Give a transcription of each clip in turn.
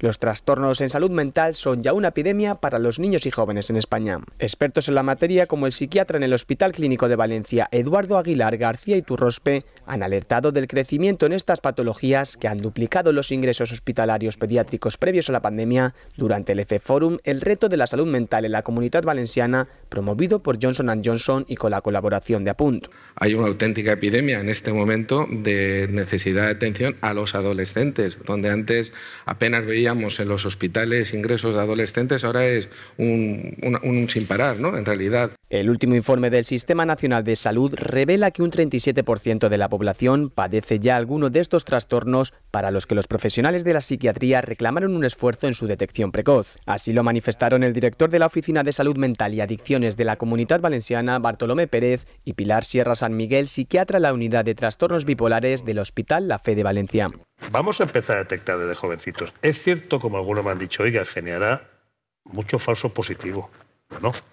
Los trastornos en salud mental son ya una epidemia para los niños y jóvenes en España. Expertos en la materia, como el psiquiatra en el Hospital Clínico de Valencia, Eduardo Aguilar García y Turrospe, han alertado del crecimiento en estas patologías que han duplicado los ingresos hospitalarios pediátricos previos a la pandemia durante el EFE Forum, el reto de la salud mental en la comunidad valenciana, promovido por Johnson Johnson y con la colaboración de Apunt. Hay una auténtica epidemia en este momento de necesidad de atención a los adolescentes, donde antes apenas veían en los hospitales ingresos de adolescentes ahora es un, sin parar, ¿no? En realidad. El último informe del Sistema Nacional de Salud revela que un 37% de la población padece ya alguno de estos trastornos para los que los profesionales de la psiquiatría reclamaron un esfuerzo en su detección precoz. Así lo manifestaron el director de la Oficina de Salud Mental y Adicciones de la Comunidad Valenciana, Bartolomé Pérez, y Pilar Sierra San Miguel, psiquiatra de la unidad de trastornos bipolares del Hospital La Fe de Valencia vamos a empezar a detectar desde jovencitos. Es cierto, como algunos me han dicho, hoy, que generará mucho falso positivo.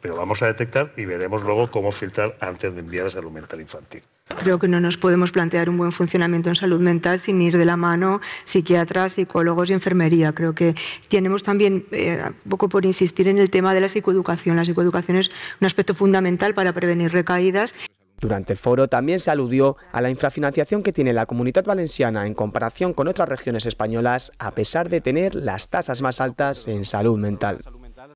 pero vamos a detectar y veremos luego cómo filtrar antes de enviar a salud mental infantil. Creo que no nos podemos plantear un buen funcionamiento en salud mental sin ir de la mano psiquiatras, psicólogos y enfermería. Creo que tenemos también, eh, un poco por insistir en el tema de la psicoeducación. La psicoeducación es un aspecto fundamental para prevenir recaídas durante el foro también se aludió a la infrafinanciación que tiene la comunidad valenciana en comparación con otras regiones españolas, a pesar de tener las tasas más altas en salud mental.